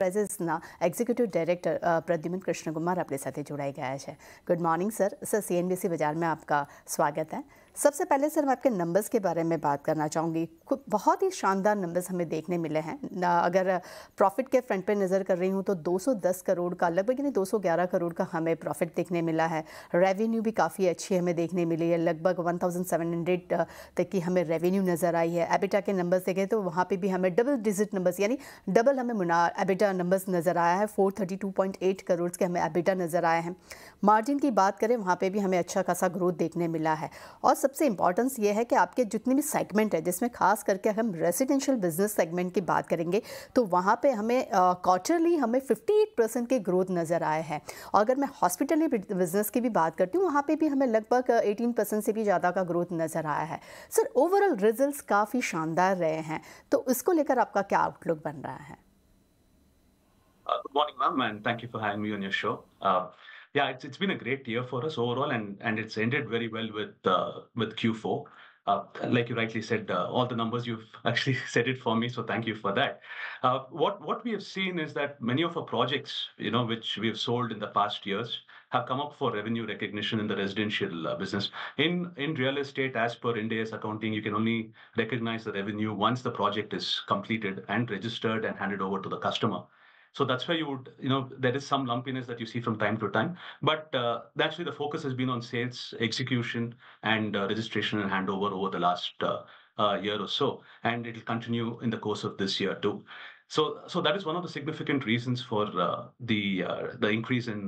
પ્રેઝેસના executive director Pradyuman Krishnakumar આપણી સાથે જોડાઈ ગયા છે good morning sir sir CNBC બજારમાં આપકા સ્વાગત હૈ सबसे पहले सर मैं आपके नंबर्स के बारे में बात करना चाहूँगी बहुत ही शानदार नंबर्स हमें देखने मिले हैं अगर प्रॉफिट के फ्रंट पे नज़र कर रही हूँ तो 210 करोड़ का लगभग यानी 211 करोड़ का हमें प्रॉफिट देखने मिला है रेवेन्यू भी काफ़ी अच्छी हमें देखने मिली है लगभग 1700 तक की हमें रेवेन्यू नज़र आई है एबिटा के नंबर्स देखें तो वहाँ पर भी हमें डबल डिजिट नंबर्स यानी डबल हमें मुना एबिटा नंबर्स नज़र आया है फोर करोड़ के हमें एबिटा नज़र आए हैं मार्जिन की बात करें वहाँ पर भी हमें अच्छा खासा ग्रोथ देखने मिला है और सबसे इंपॉर्टेंस ये है कि आपके जितने भी सेगमेंट है जिसमें खास करके हम रेजिडेंशियल बिजनेस सेगमेंट की बात करेंगे तो वहाँ पे हमें क्वार्टरली हमें 58 परसेंट के ग्रोथ नज़र आए हैं और अगर मैं हॉस्पिटली बिजनेस की भी बात करती हूँ वहाँ पर भी हमें लगभग एटीन से भी ज़्यादा का ग्रोथ नज़र आया है सर ओवरऑल रिजल्ट काफ़ी शानदार रहे हैं तो इसको लेकर आपका क्या आउटलुक बन रहा है Uh, good morning, ma'am, and thank you for having me on your show. Uh, Yeah, it's, it's been a great year for us overall, and, and it's ended very well with, uh, with Q4. Uh, like you rightly said, uh, all the numbers you've actually said it for me, so thank you for that. Uh, what what we have seen is that many of our projects, you know, which we have sold in the past years, have come up for revenue recognition in the residential uh, business. In in real estate, as per Ind AS accounting, you can only recognize the revenue once the project is completed and registered and handed over to the customer. So that's where you would, you know, there is some lumpiness that you see from time to time. But uh, actually, the focus has been on sales execution and uh, registration and handover over the last uh, uh, year or so, and it'll continue in the course of this year too. So, so that is one of the significant reasons for uh, the uh, the increase in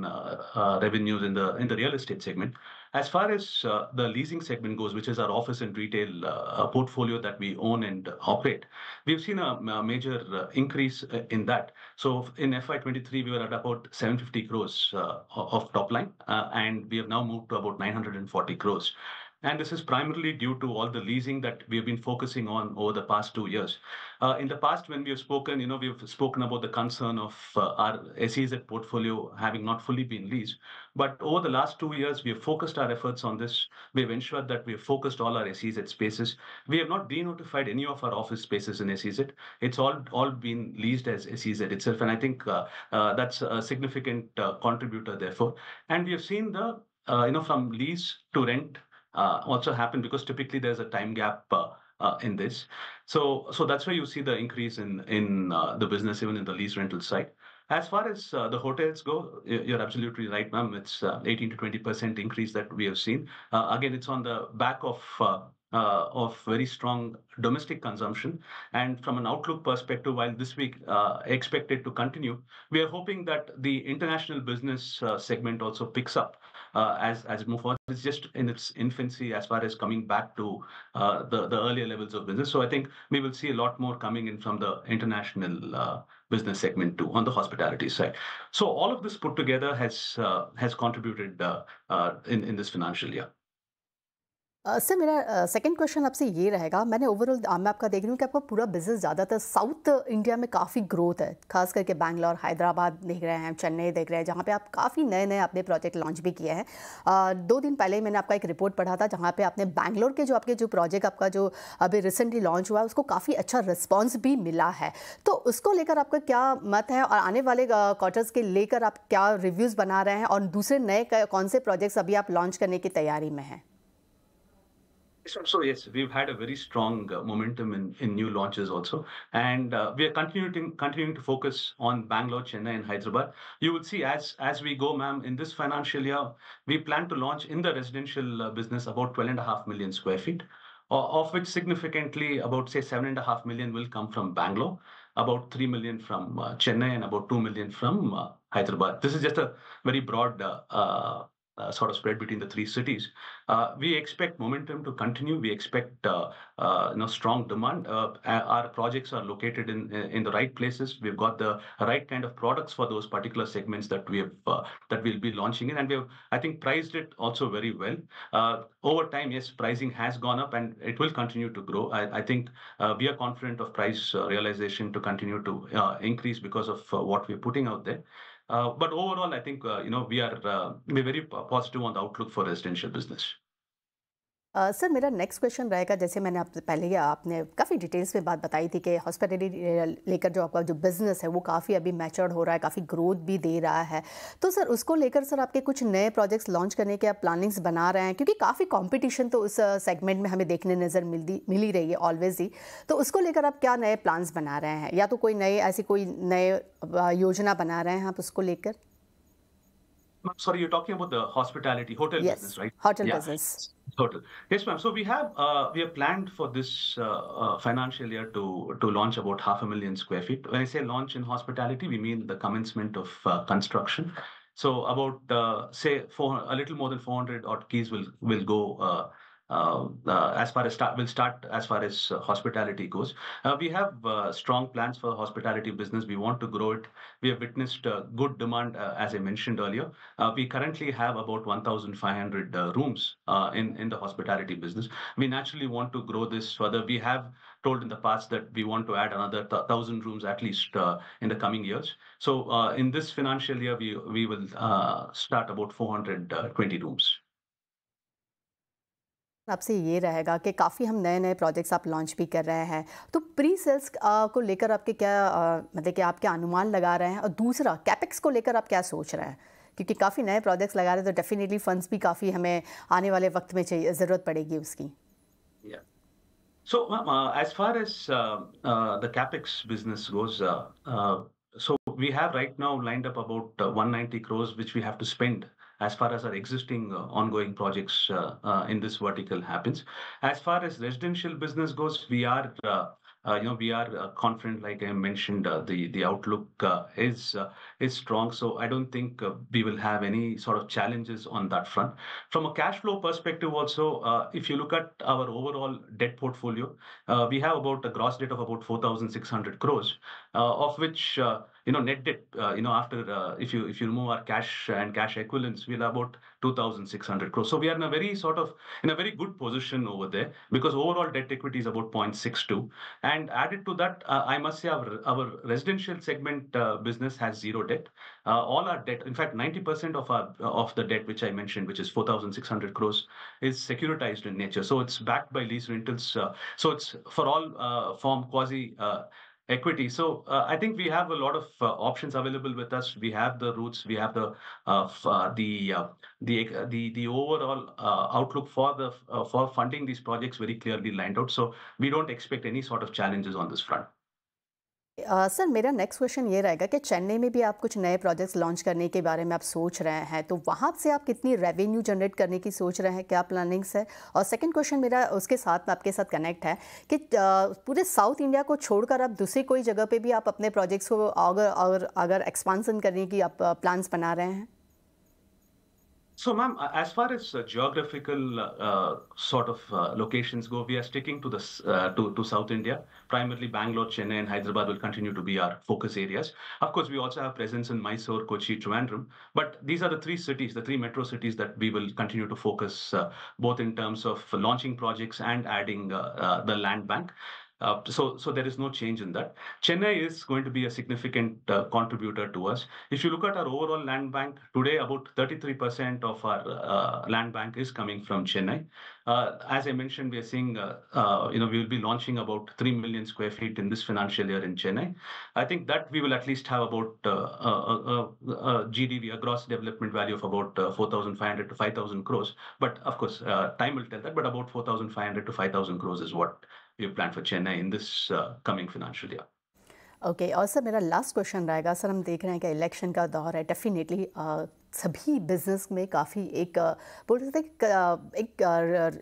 revenues in the in the real estate segment. As far as uh, the leasing segment goes, which is our office and retail uh, portfolio that we own and operate, we've seen a major uh, increase in that. So, In FY '23, we were at about 750 crores of top line, and we have now moved to about 940 crores and this is primarily due to all the leasing that we have been focusing on over the past two years. Uh, in the past, when we have spoken, you know, we've spoken about the concern of uh, our SEZ portfolio having not fully been leased. But over the last two years, we have focused our efforts on this. We have ensured that we have focused all our SEZ spaces. We have not denotified any of our office spaces in SEZ. It's all been leased as SEZ itself, and I think uh, that's a significant contributor, therefore. And we have seen the, you know, from lease to rent uh, also happen because typically there's a time gap uh, uh, in this. So that's why you see the increase in the business, even in the lease rental side. As far as the hotels go, you're absolutely right, ma'am. It's 18 to 20 percent increase that we have seen. Again, it's on the back of uh, of very strong domestic consumption. And from an outlook perspective, while this week uh, expected to continue, we are hoping that the international business uh, segment also picks up as as move forward. It's just in its infancy as far as coming back to the the earlier levels of business. So I think we will see a lot more coming in from the international business segment too on the hospitality side. So all of this put together has has contributed in in this financial year. Sir मेरा second question आपसे ये रहेगा मैंने overall मैं आपका देख रही हूँ कि आपका पूरा बिजनेस ज़्यादातर साउथ इंडिया में काफ़ी ग्रोथ है खास करके बैंगलोर हैदराबाद देख रहे हैं चेन्नई देख रहे हैं जहाँ पे आप काफ़ी नए नए अपने प्रोजेक्ट लॉन्च भी किए हैं uh, दो दिन पहले ही मैंने आपका एक रिपोर्ट पढ़ा था जहाँ पर आपने बैंगलोर के जो आपके जो प्रोजेक्ट आपका जो अभी रिसेंटली लॉन्च हुआ है उसको काफ़ी अच्छा रिस्पॉन्स भी मिला है तो उसको लेकर आपका क्या मत है और आने वाले क्वार्टर्स के लेकर आप क्या रिव्यूज़ बना रहे हैं और दूसरे नए कौन से प्रोजेक्ट्स अभी आप लॉन्च करने की तैयारी में हैं So yes, we've had a very strong uh, momentum in, in new launches also, and uh, we are continuing continuing to focus on Bangalore, Chennai, and Hyderabad. You will see as as we go, ma'am. In this financial year, we plan to launch in the residential uh, business about twelve and a half million square feet, of which significantly about say seven and a half million will come from Bangalore, about three million from uh, Chennai, and about two million from uh, Hyderabad. This is just a very broad uh, uh, sort of spread between the three cities. Uh, we expect momentum to continue. We expect uh, uh you know strong demand. Uh, our projects are located in uh, in the right places. We've got the right kind of products for those particular segments that we have that we'll be launching in, and we've I think priced it also very well. over time, yes, pricing has gone up, and it will continue to grow. I, I think we are confident of price realization to continue to increase because of what we're putting out there. Uh, but overall, I think, uh, you know, we are, uh, we're very positive on the outlook for residential business. Sir uh, मेरा next question रहेगा जैसे मैंने आपसे पहले ही आपने काफ़ी details में बात बताई थी कि हॉस्पिटलिटी लेकर जो आपका जो बिज़नेस है वो काफ़ी अभी मैचर्ड हो रहा है काफ़ी ग्रोथ भी दे रहा है तो सर उसको लेकर सर आपके कुछ नए प्रोजेक्ट्स लॉन्च करने के आप प्लानिंग्स बना रहे हैं क्योंकि काफ़ी कॉम्पिटिशन तो उस सेगमेंट में हमें देखने नज़र मिलती मिल ही रही है ऑलवेज ही तो उसको लेकर आप क्या नए प्लान्स बना रहे हैं या तो कोई नए ऐसी कोई नए योजना बना रहे हैं आप उसको लेकर ma'am. Sorry, you're talking about the hospitality hotel yes. business, right? Hotel yeah. business. Hotel. Yes, ma'am. So we have uh, we have planned for this uh, uh, financial year to to launch about half a million square feet. When I say launch in hospitality, we mean the commencement of uh, construction. So about uh, say four, a little more than 400 odd keys will will go uh, um, uh, as far as start, we'll start as far as uh, hospitality goes. Uh, we have strong plans for hospitality business. We want to grow it. We have witnessed good demand, as I mentioned earlier. We currently have about 1,500 rooms in the hospitality business. We naturally want to grow this further. We have told in the past that we want to add another 1,000 rooms at least in the coming years. So in this financial year, we will start about 420 rooms. आपसे ये रहेगा कि काफ़ी हम नए नए projects आप launch भी कर रहे हैं तो प्री सेल्स को लेकर आपके क्या मतलब कि आप क्या अनुमान लगा रहे हैं और दूसरा कैपेक्स को लेकर आप क्या सोच रहे हैं क्योंकि काफ़ी नए प्रोजेक्ट्स लगा रहे हैं तो डेफिनेटली फंड्स भी काफ़ी हमें आने वाले वक्त में चाहिए ज़रूरत पड़ेगी उसकी yeah. So, uh, as far as uh, uh, the capex business goes, uh, uh, so we have right now lined up about 190 uh, crores, which we have to spend as far as our existing uh, ongoing projects uh, uh, in this vertical happens. As far as residential business goes, we are confident, like I mentioned, the outlook is strong. So I don't think we will have any sort of challenges on that front. From a cash flow perspective also, if you look at our overall debt portfolio, we have about a gross debt of about 4,600 crores, of which you know, net debt, uh, you know, after uh, if you if you remove our cash and cash equivalents, we'll have about 2,600 crores. So we are in a very sort of in a very good position over there because overall debt equity is about 0.62. And added to that, uh, I must say our our residential segment business has zero debt. all our debt, in fact, 90% of our of the debt which I mentioned, which is 4,600 crores, is securitized in nature. So it's backed by lease rentals. so it's for all form quasi equity. So uh, I think we have a lot of uh, options available with us. We have the routes, we have the uh, uh the uh, the uh, the the overall outlook for the for funding these projects very clearly lined out. So we don't expect any sort of challenges on this front. Sir मेरा next question ये रहेगा कि चेन्नई में भी आप कुछ नए projects launch करने के बारे में आप सोच रहे हैं तो वहाँ से आप कितनी रेवेन्यू जनरेट करने की सोच रहे हैं क्या प्लानिंग्स है और सेकंड क्वेश्चन मेरा उसके साथ में आपके साथ कनेक्ट है कि पूरे साउथ इंडिया को छोड़कर आप दूसरी कोई जगह पर भी आप अपने प्रोजेक्ट्स को और अगर एक्सपांसन करने की आप प्लान्स बना रहे हैं So, ma'am, as far as uh, geographical uh, sort of uh, locations go, we are sticking to this uh, to to South India. Primarily, Bangalore, Chennai, and Hyderabad will continue to be our focus areas. Of course, we also have presence in Mysore, Kochi, Trivandrum, but these are the three cities, the three metro cities that we will continue to focus uh, both in terms of launching projects and adding uh, the land bank. Uh, so there is no change in that. Chennai is going to be a significant uh, contributor to us. If you look at our overall land bank, today, about 33% of our uh, land bank is coming from Chennai. As I mentioned, we are seeing we will be launching about 3 million square feet in this financial year in Chennai. I think that we will at least have about GDV, a gross development value of about 4,500 to 5000 crores. But of course, time will tell that, but about 4,500 to 5000 crores is what we have planned for Chennai in this uh, coming financial year. Okay okay, और sir मेरा last question रहेगा sir हम देख रहे हैं कि election का दौर है डेफिनेटली uh, सभी बिजनेस में काफ़ी एक uh, बोल सकते एक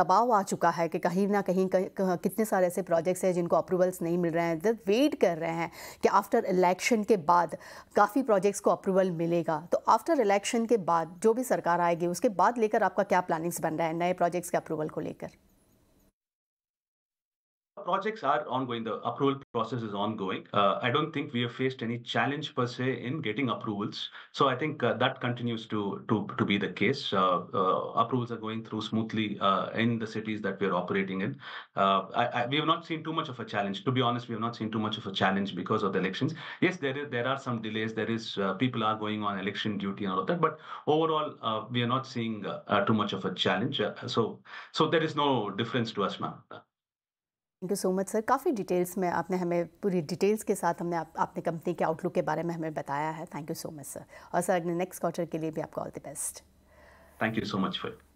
दबाव आ चुका है कि कहीं ना कहीं कितने सारे ऐसे प्रोजेक्ट्स हैं जिनको अप्रूवल्स नहीं मिल रहे हैं तो वेट कर रहे हैं कि आफ्टर इलेक्शन के बाद काफ़ी प्रोजेक्ट्स को अप्रूवल मिलेगा तो आफ्टर इलेक्शन के बाद जो भी सरकार आएगी उसके बाद लेकर आपका क्या प्लानिंग्स बन रहा है नए प्रोजेक्ट्स के अप्रूवल को लेकर projects are ongoing. The approval process is ongoing. Uh, I don't think we have faced any challenge per se in getting approvals. So I think uh, that continues to to to be the case. Uh, uh approvals are going through smoothly uh, in the cities that we are operating in. Uh, I, I, we have not seen too much of a challenge. To be honest, we have not seen too much of a challenge because of the elections. Yes, there is, there are some delays. There is people are going on election duty and all of that. But overall, we are not seeing too much of a challenge. so so there is no difference to us, ma'am. Thank you so much sir काफ़ी details में आपने हमें पूरी details के साथ हमने आप, आपने कंपनी के आउटलुक के बारे में हमें बताया है thank you so much sir और सर अगले नेक्स्ट क्वार्टर के लिए भी आपको all the best thank you so much for